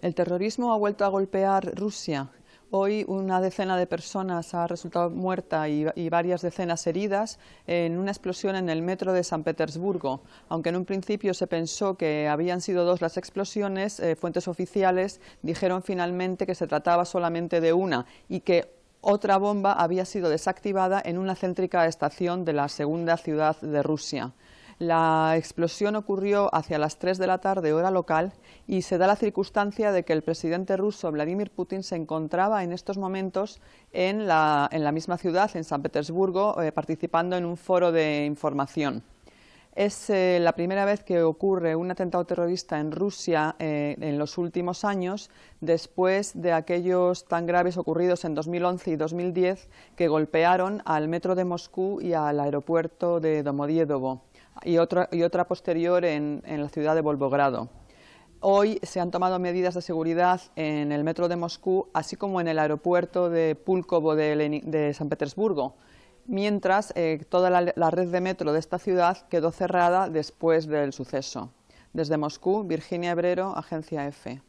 El terrorismo ha vuelto a golpear Rusia. Hoy una decena de personas ha resultado muerta y, varias decenas heridas en una explosión en el metro de San Petersburgo. Aunque en un principio se pensó que habían sido dos las explosiones, eh, fuentes oficiales dijeron finalmente que se trataba solamente de una y que otra bomba había sido desactivada en una céntrica estación de la segunda ciudad de Rusia. La explosión ocurrió hacia las 3 de la tarde, hora local, y se da la circunstancia de que el presidente ruso Vladimir Putin se encontraba en estos momentos en la, misma ciudad, en San Petersburgo, eh, participando en un foro de información. Es eh, la primera vez que ocurre un atentado terrorista en Rusia eh, en los últimos años, después de aquellos tan graves ocurridos en 2011 y 2010 que golpearon al metro de Moscú y al aeropuerto de Domodiedovo y otra, y otra posterior en, en la ciudad de Volvogrado. Hoy se han tomado medidas de seguridad en el metro de Moscú, así como en el aeropuerto de Pulkovo de, San Petersburgo, mientras eh, toda la, red de metro de esta ciudad quedó cerrada después del suceso. Desde Moscú, Virginia Hebrero, Agencia F.